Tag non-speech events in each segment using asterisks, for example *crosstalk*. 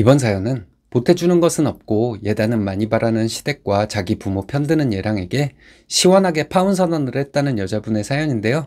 이번 사연은 보태주는 것은 없고 예단은 많이 바라는 시댁과 자기 부모 편드는 예랑에게 시원하게 파혼 선언을 했다는 여자분의 사연인데요.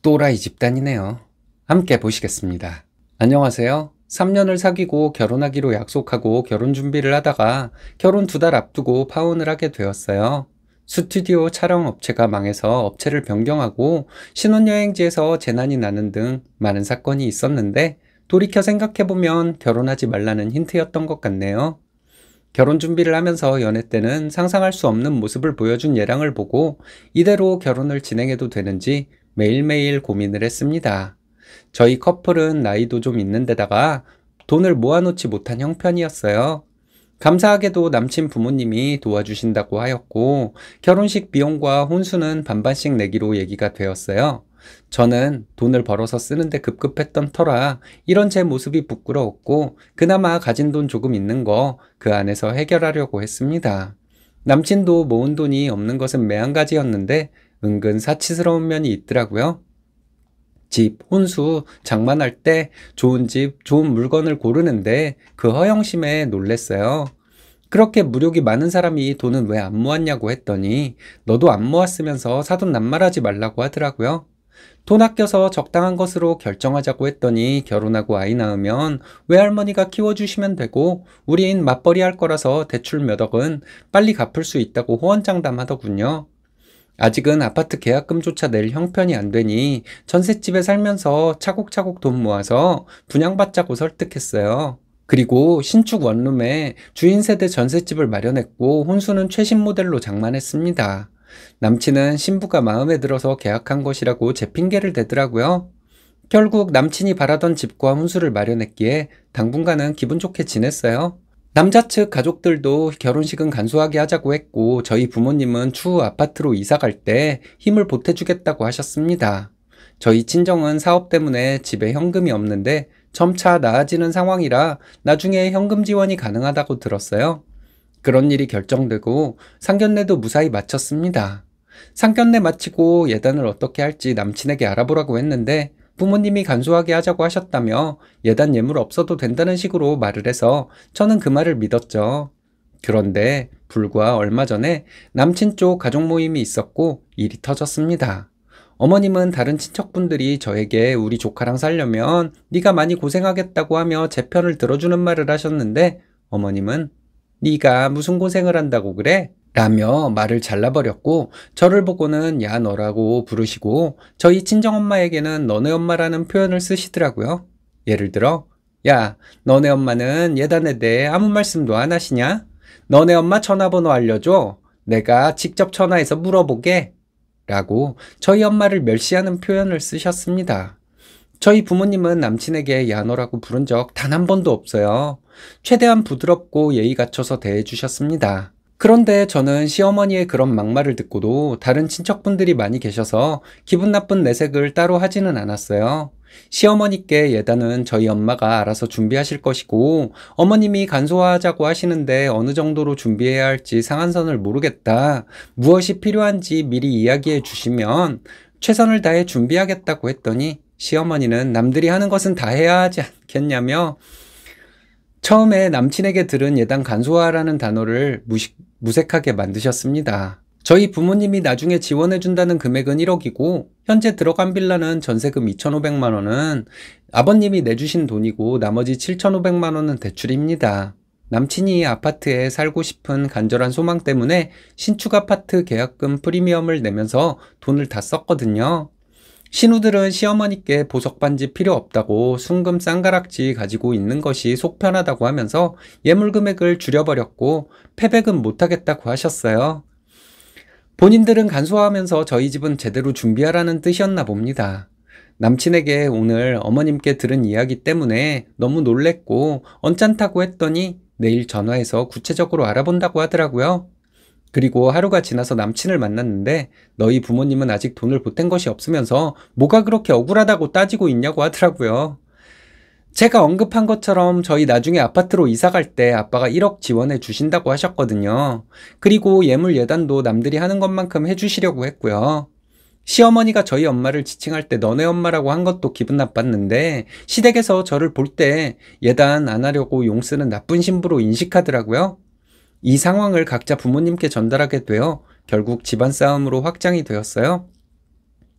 또라이 집단이네요. 함께 보시겠습니다. 안녕하세요. 3년을 사귀고 결혼하기로 약속하고 결혼 준비를 하다가 결혼 두 달 앞두고 파혼을 하게 되었어요. 스튜디오 촬영 업체가 망해서 업체를 변경하고 신혼여행지에서 재난이 나는 등 많은 사건이 있었는데 돌이켜 생각해보면 결혼하지 말라는 힌트였던 것 같네요. 결혼 준비를 하면서 연애 때는 상상할 수 없는 모습을 보여준 예랑을 보고 이대로 결혼을 진행해도 되는지 매일매일 고민을 했습니다. 저희 커플은 나이도 좀 있는데다가 돈을 모아놓지 못한 형편이었어요. 감사하게도 남친 부모님이 도와주신다고 하였고 결혼식 비용과 혼수는 반반씩 내기로 얘기가 되었어요. 저는 돈을 벌어서 쓰는데 급급했던 터라 이런 제 모습이 부끄러웠고 그나마 가진 돈 조금 있는 거 그 안에서 해결하려고 했습니다. 남친도 모은 돈이 없는 것은 매한가지였는데 은근 사치스러운 면이 있더라고요. 집, 혼수, 장만할 때 좋은 집, 좋은 물건을 고르는데 그 허영심에 놀랬어요. 그렇게 무력이 많은 사람이 돈은 왜 안 모았냐고 했더니 너도 안 모았으면서 사돈 낱말하지 말라고 하더라고요. 돈 아껴서 적당한 것으로 결정하자고 했더니 결혼하고 아이 낳으면 외할머니가 키워주시면 되고 우린 맞벌이 할 거라서 대출 몇 억은 빨리 갚을 수 있다고 호언장담하더군요. 아직은 아파트 계약금조차 낼 형편이 안 되니 전셋집에 살면서 차곡차곡 돈 모아서 분양받자고 설득했어요. 그리고 신축 원룸에 주인 세대 전셋집을 마련했고 혼수는 최신 모델로 장만했습니다. 남친은 신부가 마음에 들어서 계약한 것이라고 제 핑계를 대더라고요. 결국 남친이 바라던 집과 혼수를 마련했기에 당분간은 기분 좋게 지냈어요. 남자 측 가족들도 결혼식은 간소하게 하자고 했고 저희 부모님은 추후 아파트로 이사갈 때 힘을 보태주겠다고 하셨습니다. 저희 친정은 사업 때문에 집에 현금이 없는데 점차 나아지는 상황이라 나중에 현금 지원이 가능하다고 들었어요. 그런 일이 결정되고 상견례도 무사히 마쳤습니다. 상견례 마치고 예단을 어떻게 할지 남친에게 알아보라고 했는데 부모님이 간소하게 하자고 하셨다며 예단 예물 없어도 된다는 식으로 말을 해서 저는 그 말을 믿었죠. 그런데 불과 얼마 전에 남친 쪽 가족 모임이 있었고 일이 터졌습니다. 어머님은 다른 친척분들이 저에게 우리 조카랑 살려면 네가 많이 고생하겠다고 하며 제 편을 들어주는 말을 하셨는데 어머님은 네가 무슨 고생을 한다고 그래? 라며 말을 잘라버렸고 저를 보고는 야 너라고 부르시고 저희 친정엄마에게는 너네 엄마라는 표현을 쓰시더라고요. 예를 들어 야 너네 엄마는 예단에 대해 아무 말씀도 안 하시냐? 너네 엄마 전화번호 알려줘. 내가 직접 전화해서 물어보게. 라고 저희 엄마를 멸시하는 표현을 쓰셨습니다. 저희 부모님은 남친에게 야노라고 부른 적 단 한 번도 없어요. 최대한 부드럽고 예의 갖춰서 대해 주셨습니다. 그런데 저는 시어머니의 그런 막말을 듣고도 다른 친척분들이 많이 계셔서 기분 나쁜 내색을 따로 하지는 않았어요. 시어머니께 예단은 저희 엄마가 알아서 준비하실 것이고 어머님이 간소화하자고 하시는데 어느 정도로 준비해야 할지 상한선을 모르겠다. 무엇이 필요한지 미리 이야기해 주시면 최선을 다해 준비하겠다고 했더니 시어머니는 남들이 하는 것은 다 해야 하지 않겠냐며 처음에 남친에게 들은 예당 간소화라는 단어를 무식, 무색하게 만드셨습니다. 저희 부모님이 나중에 지원해준다는 금액은 1억이고 현재 들어간 빌라는 전세금 2,500만원은 아버님이 내주신 돈이고 나머지 7,500만원은 대출입니다. 남친이 아파트에 살고 싶은 간절한 소망 때문에 신축 아파트 계약금 프리미엄을 내면서 돈을 다 썼거든요. 신우들은 시어머니께 보석반지 필요 없다고 순금 쌍가락지 가지고 있는 것이 속 편하다고 하면서 예물 금액을 줄여버렸고 패백은 못하겠다고 하셨어요. 본인들은 간소화하면서 저희 집은 제대로 준비하라는 뜻이었나 봅니다. 남친에게 오늘 어머님께 들은 이야기 때문에 너무 놀랬고 언짢다고 했더니 내일 전화해서 구체적으로 알아본다고 하더라고요. 그리고 하루가 지나서 남친을 만났는데 너희 부모님은 아직 돈을 보탠 것이 없으면서 뭐가 그렇게 억울하다고 따지고 있냐고 하더라고요. 제가 언급한 것처럼 저희 나중에 아파트로 이사 갈 때 아빠가 1억 지원해 주신다고 하셨거든요. 그리고 예물 예단도 남들이 하는 것만큼 해주시려고 했고요. 시어머니가 저희 엄마를 지칭할 때 너네 엄마라고 한 것도 기분 나빴는데 시댁에서 저를 볼 때 예단 안 하려고 용 쓰는 나쁜 신부로 인식하더라고요. 이 상황을 각자 부모님께 전달하게 되어 결국 집안 싸움으로 확장이 되었어요.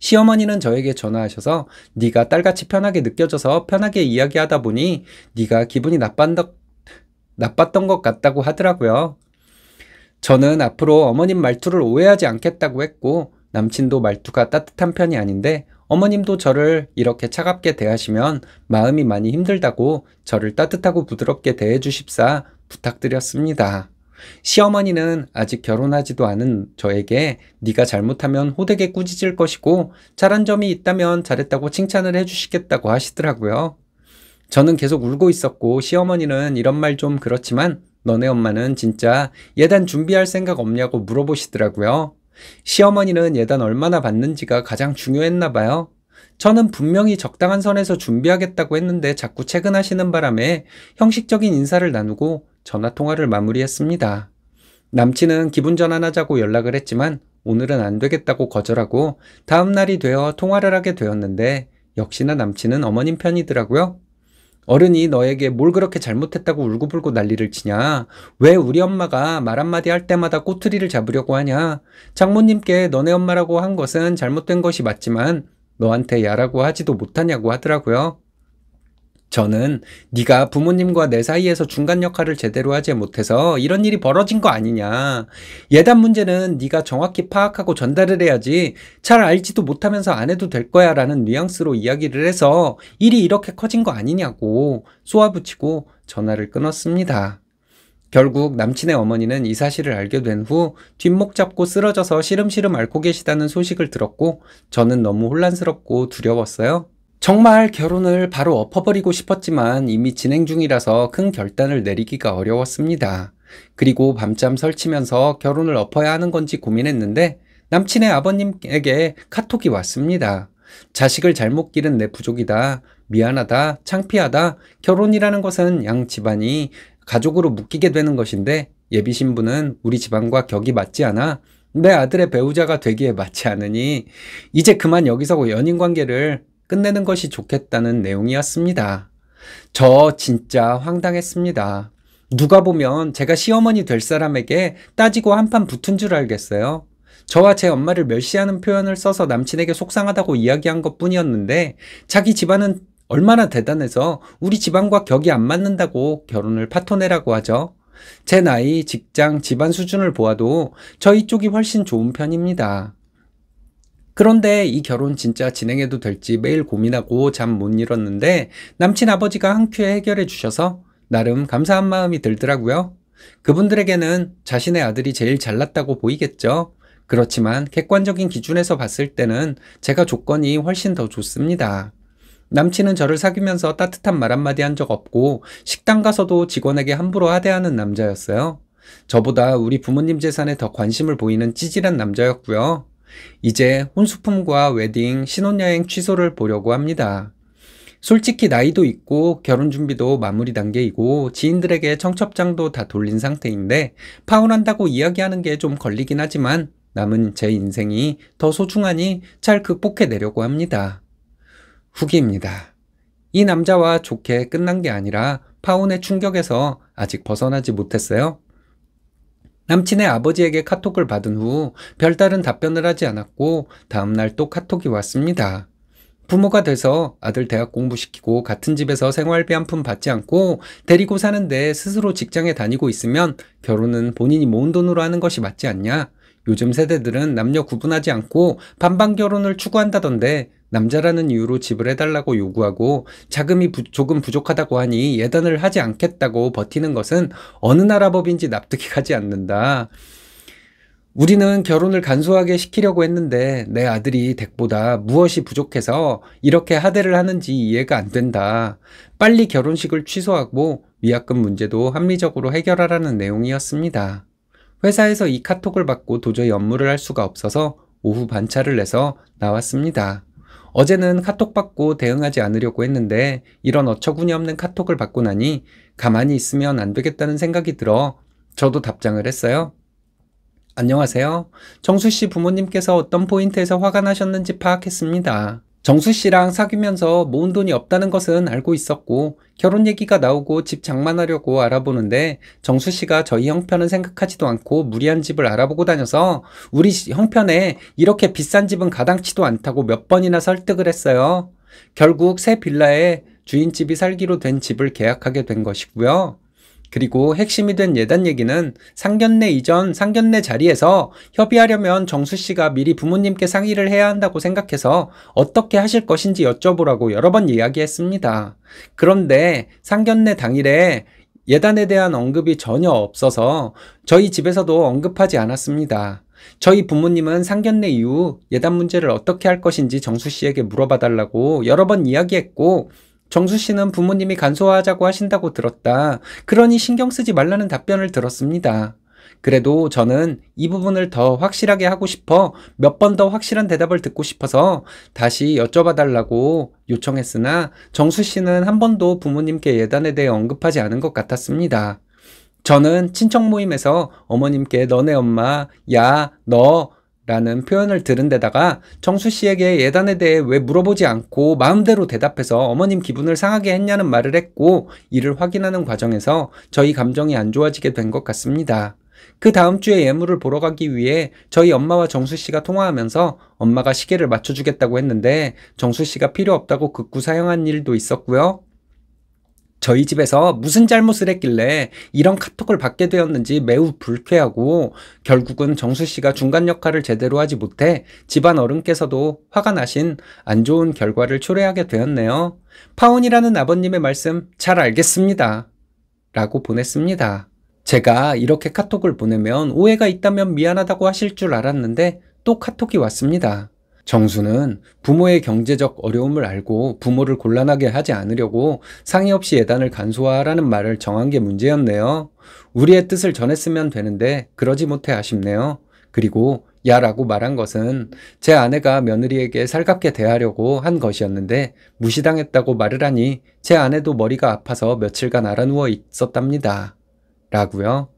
시어머니는 저에게 전화하셔서 네가 딸같이 편하게 느껴져서 편하게 이야기하다 보니 네가 기분이 나빴던, 나빴던 것 같다고 하더라고요. 저는 앞으로 어머님 말투를 오해하지 않겠다고 했고 남친도 말투가 따뜻한 편이 아닌데 어머님도 저를 이렇게 차갑게 대하시면 마음이 많이 힘들다고 저를 따뜻하고 부드럽게 대해 주십사 부탁드렸습니다. 시어머니는 아직 결혼하지도 않은 저에게 네가 잘못하면 호되게 꾸짖을 것이고 잘한 점이 있다면 잘했다고 칭찬을 해주시겠다고 하시더라고요. 저는 계속 울고 있었고 시어머니는 이런 말 좀 그렇지만 너네 엄마는 진짜 예단 준비할 생각 없냐고 물어보시더라고요. 시어머니는 예단 얼마나 받는지가 가장 중요했나 봐요. 저는 분명히 적당한 선에서 준비하겠다고 했는데 자꾸 퇴근하시는 바람에 형식적인 인사를 나누고 전화통화를 마무리했습니다. 남친은 기분 전환하자고 연락을 했지만 오늘은 안 되겠다고 거절하고 다음 날이 되어 통화를 하게 되었는데 역시나 남친은 어머님 편이더라고요. 어른이 너에게 뭘 그렇게 잘못했다고 울고불고 난리를 치냐? 왜 우리 엄마가 말 한마디 할 때마다 꼬투리를 잡으려고 하냐? 장모님께 너네 엄마라고 한 것은 잘못된 것이 맞지만 너한테 야라고 하지도 못하냐고 하더라고요. 저는 네가 부모님과 내 사이에서 중간 역할을 제대로 하지 못해서 이런 일이 벌어진 거 아니냐. 예단 문제는 네가 정확히 파악하고 전달을 해야지 잘 알지도 못하면서 안 해도 될 거야 라는 뉘앙스로 이야기를 해서 일이 이렇게 커진 거 아니냐고 쏘아붙이고 전화를 끊었습니다. 결국 남친의 어머니는 이 사실을 알게 된 후 뒷목 잡고 쓰러져서 시름시름 앓고 계시다는 소식을 들었고 저는 너무 혼란스럽고 두려웠어요. 정말 결혼을 바로 엎어버리고 싶었지만 이미 진행 중이라서 큰 결단을 내리기가 어려웠습니다. 그리고 밤잠 설치면서 결혼을 엎어야 하는 건지 고민했는데 남친의 아버님에게 카톡이 왔습니다. 자식을 잘못 기른 내 부족이다. 미안하다. 창피하다. 결혼이라는 것은 양 집안이 가족으로 묶이게 되는 것인데 예비 신부는 우리 집안과 격이 맞지 않아 내 아들의 배우자가 되기에 맞지 않으니 이제 그만 여기서 연인 관계를 끝내는 것이 좋겠다는 내용이었습니다. 저 진짜 황당했습니다. 누가 보면 제가 시어머니 될 사람에게 따지고 한판 붙은 줄 알겠어요. 저와 제 엄마를 멸시하는 표현을 써서 남친에게 속상하다고 이야기한 것 뿐이었는데 자기 집안은 얼마나 대단해서 우리 집안과 격이 안 맞는다고 결혼을 파토내라고 하죠. 제 나이, 직장, 집안 수준을 보아도 저희 쪽이 훨씬 좋은 편입니다. 그런데 이 결혼 진짜 진행해도 될지 매일 고민하고 잠 못잃었는데 남친 아버지가 한 큐에 해결해 주셔서 나름 감사한 마음이 들더라고요. 그분들에게는 자신의 아들이 제일 잘났다고 보이겠죠. 그렇지만 객관적인 기준에서 봤을 때는 제가 조건이 훨씬 더 좋습니다. 남친은 저를 사귀면서 따뜻한 말 한마디 한 적 없고 식당 가서도 직원에게 함부로 하대하는 남자였어요. 저보다 우리 부모님 재산에 더 관심을 보이는 찌질한 남자였고요. 이제 혼수품과 웨딩, 신혼여행 취소를 보려고 합니다. 솔직히 나이도 있고 결혼 준비도 마무리 단계이고 지인들에게 청첩장도 다 돌린 상태인데 파혼한다고 이야기하는 게 좀 걸리긴 하지만 남은 제 인생이 더 소중하니 잘 극복해내려고 합니다. 후기입니다. 이 남자와 좋게 끝난 게 아니라 파혼의 충격에서 아직 벗어나지 못했어요. 남친의 아버지에게 카톡을 받은 후 별다른 답변을 하지 않았고 다음날 또 카톡이 왔습니다. 부모가 돼서 아들 대학 공부시키고 같은 집에서 생활비 한 푼 받지 않고 데리고 사는데 스스로 직장에 다니고 있으면 결혼은 본인이 모은 돈으로 하는 것이 맞지 않냐? 요즘 세대들은 남녀 구분하지 않고 반반 결혼을 추구한다던데 남자라는 이유로 집을 해달라고 요구하고 자금이 부, 조금 부족하다고 하니 예단을 하지 않겠다고 버티는 것은 어느 나라 법인지 납득이 가지 않는다. 우리는 결혼을 간소하게 시키려고 했는데 내 아들이 댁보다 무엇이 부족해서 이렇게 하대를 하는지 이해가 안 된다. 빨리 결혼식을 취소하고 위약금 문제도 합리적으로 해결하라는 내용이었습니다. 회사에서 이 카톡을 받고 도저히 업무를 할 수가 없어서 오후 반차를 내서 나왔습니다. 어제는 카톡 받고 대응하지 않으려고 했는데 이런 어처구니없는 카톡을 받고 나니 가만히 있으면 안 되겠다는 생각이 들어 저도 답장을 했어요. 안녕하세요. 정수 씨 부모님께서 어떤 포인트에서 화가 나셨는지 파악했습니다. 정수 씨랑 사귀면서 모은 돈이 없다는 것은 알고 있었고 결혼 얘기가 나오고 집 장만하려고 알아보는데 정수 씨가 저희 형편은 생각하지도 않고 무리한 집을 알아보고 다녀서 우리 형편에 이렇게 비싼 집은 가당치도 않다고 몇 번이나 설득을 했어요. 결국 새 빌라에 주인집이 살기로 된 집을 계약하게 된 것이고요. 그리고 핵심이 된 예단 얘기는 상견례 이전 상견례 자리에서 협의하려면 정수 씨가 미리 부모님께 상의를 해야 한다고 생각해서 어떻게 하실 것인지 여쭤보라고 여러 번 이야기했습니다. 그런데 상견례 당일에 예단에 대한 언급이 전혀 없어서 저희 집에서도 언급하지 않았습니다. 저희 부모님은 상견례 이후 예단 문제를 어떻게 할 것인지 정수 씨에게 물어봐 달라고 여러 번 이야기했고 정수 씨는 부모님이 간소화하자고 하신다고 들었다. 그러니 신경 쓰지 말라는 답변을 들었습니다. 그래도 저는 이 부분을 더 확실하게 하고 싶어 몇 번 더 확실한 대답을 듣고 싶어서 다시 여쭤봐 달라고 요청했으나 정수 씨는 한 번도 부모님께 예단에 대해 언급하지 않은 것 같았습니다. 저는 친척 모임에서 어머님께 너네 엄마, 야, 너 라는 표현을 들은 데다가 정수 씨에게 예단에 대해 왜 물어보지 않고 마음대로 대답해서 어머님 기분을 상하게 했냐는 말을 했고 이를 확인하는 과정에서 저희 감정이 안 좋아지게 된 것 같습니다. 그 다음 주에 예물을 보러 가기 위해 저희 엄마와 정수 씨가 통화하면서 엄마가 시계를 맞춰주겠다고 했는데 정수 씨가 필요 없다고 극구 사용한 일도 있었고요. 저희 집에서 무슨 잘못을 했길래 이런 카톡을 받게 되었는지 매우 불쾌하고 결국은 정수 씨가 중간 역할을 제대로 하지 못해 집안 어른께서도 화가 나신 안 좋은 결과를 초래하게 되었네요. 파온이라는 아버님의 말씀 잘 알겠습니다. 라고 보냈습니다. 제가 이렇게 카톡을 보내면 오해가 있다면 미안하다고 하실 줄 알았는데 또 카톡이 왔습니다. 정수는 부모의 경제적 어려움을 알고 부모를 곤란하게 하지 않으려고 상의 없이 예단을 간소화하라는 말을 정한 게 문제였네요. 우리의 뜻을 전했으면 되는데 그러지 못해 아쉽네요. 그리고 야라고 말한 것은 제 아내가 며느리에게 살갑게 대하려고 한 것이었는데 무시당했다고 말을 하니 제 아내도 머리가 아파서 며칠간 알아누워 있었답니다. 라고요.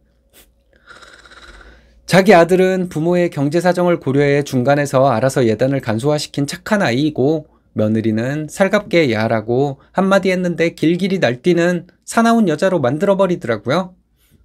자기 아들은 부모의 경제 사정을 고려해 중간에서 알아서 예단을 간소화시킨 착한 아이이고 며느리는 살갑게 야라고 한마디 했는데 길길이 날뛰는 사나운 여자로 만들어버리더라고요.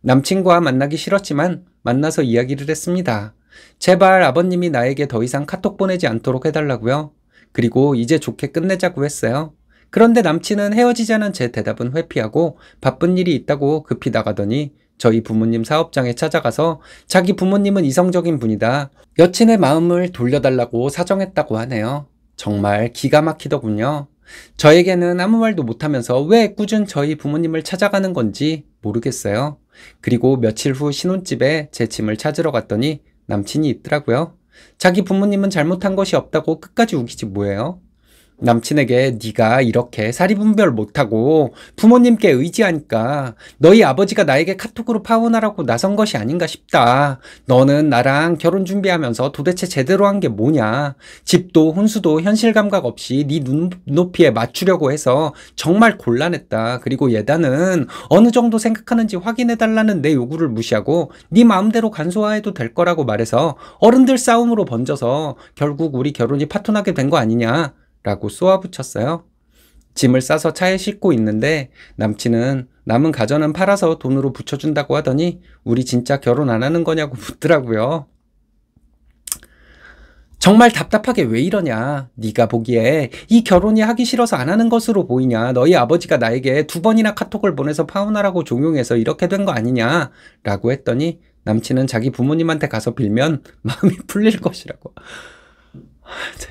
남친과 만나기 싫었지만 만나서 이야기를 했습니다. 제발 아버님이 나에게 더 이상 카톡 보내지 않도록 해달라고요. 그리고 이제 좋게 끝내자고 했어요. 그런데 남친은 헤어지자는 제 대답은 회피하고 바쁜 일이 있다고 급히 나가더니 저희 부모님 사업장에 찾아가서 자기 부모님은 이성적인 분이다. 여친의 마음을 돌려달라고 사정했다고 하네요. 정말 기가 막히더군요. 저에게는 아무 말도 못하면서 왜 꾸준 저희 부모님을 찾아가는 건지 모르겠어요. 그리고 며칠 후 신혼집에 제 짐을 찾으러 갔더니 남친이 있더라고요. 자기 부모님은 잘못한 것이 없다고 끝까지 우기지 뭐예요? 남친에게 네가 이렇게 사리분별 못하고 부모님께 의지하니까 너희 아버지가 나에게 카톡으로 파혼하라고 나선 것이 아닌가 싶다. 너는 나랑 결혼 준비하면서 도대체 제대로 한 게 뭐냐. 집도 혼수도 현실 감각 없이 네 눈높이에 맞추려고 해서 정말 곤란했다. 그리고 예단은 어느 정도 생각하는지 확인해달라는 내 요구를 무시하고 네 마음대로 간소화해도 될 거라고 말해서 어른들 싸움으로 번져서 결국 우리 결혼이 파토나게 된 거 아니냐. 라고 쏘아붙였어요. 짐을 싸서 차에 싣고 있는데 남친은 남은 가전은 팔아서 돈으로 붙여준다고 하더니 우리 진짜 결혼 안 하는 거냐고 *laughs* 묻더라고요. 정말 답답하게 왜 이러냐. 네가 보기에 이 결혼이 하기 싫어서 안 하는 것으로 보이냐. 너희 아버지가 나에게 두 번이나 카톡을 보내서 파혼하라고 종용해서 이렇게 된 거 아니냐. 라고 했더니 남친은 자기 부모님한테 가서 빌면 *laughs* 마음이 풀릴 것이라고.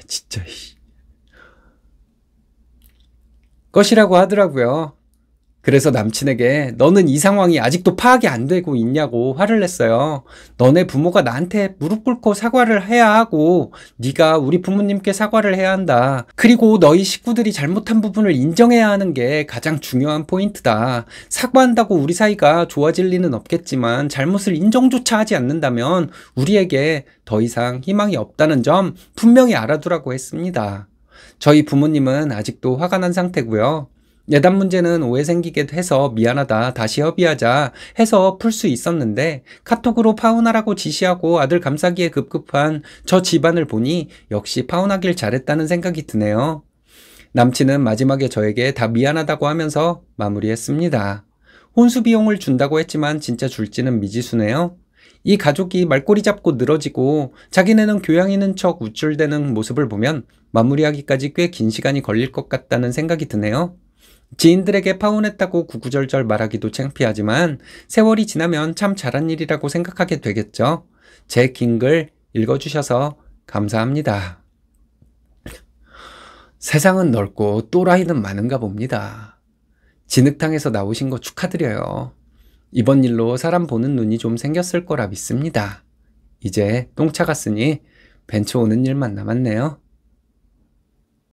진짜. 것이라고 하더라고요. 그래서 남친에게 너는 이 상황이 아직도 파악이 안 되고 있냐고 화를 냈어요. 너네 부모가 나한테 무릎 꿇고 사과를 해야 하고 네가 우리 부모님께 사과를 해야 한다. 그리고 너희 식구들이 잘못한 부분을 인정해야 하는 게 가장 중요한 포인트다. 사과한다고 우리 사이가 좋아질 리는 없겠지만 잘못을 인정조차 하지 않는다면 우리에게 더 이상 희망이 없다는 점 분명히 알아두라고 했습니다. 저희 부모님은 아직도 화가 난 상태고요. 예단 문제는 오해 생기게 해서 미안하다, 다시 협의하자 해서 풀 수 있었는데 카톡으로 파혼하라고 지시하고 아들 감싸기에 급급한 저 집안을 보니 역시 파혼하길 잘했다는 생각이 드네요. 남친은 마지막에 저에게 다 미안하다고 하면서 마무리했습니다. 혼수 비용을 준다고 했지만 진짜 줄지는 미지수네요. 이 가족이 말꼬리 잡고 늘어지고 자기네는 교양 있는 척 우쭐대는 모습을 보면 마무리하기까지 꽤 긴 시간이 걸릴 것 같다는 생각이 드네요. 지인들에게 파혼했다고 구구절절 말하기도 창피하지만 세월이 지나면 참 잘한 일이라고 생각하게 되겠죠. 제 긴 글 읽어주셔서 감사합니다. 세상은 넓고 또라이는 많은가 봅니다. 진흙탕에서 나오신 거 축하드려요. 이번 일로 사람 보는 눈이 좀 생겼을 거라 믿습니다. 이제 똥차 갔으니 벤츠 오는 일만 남았네요.